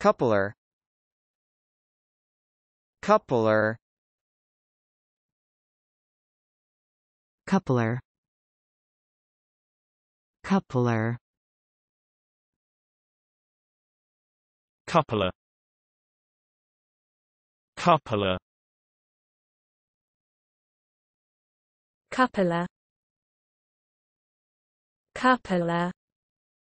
coupler coupler coupler coupler coupler coupler coupler coupler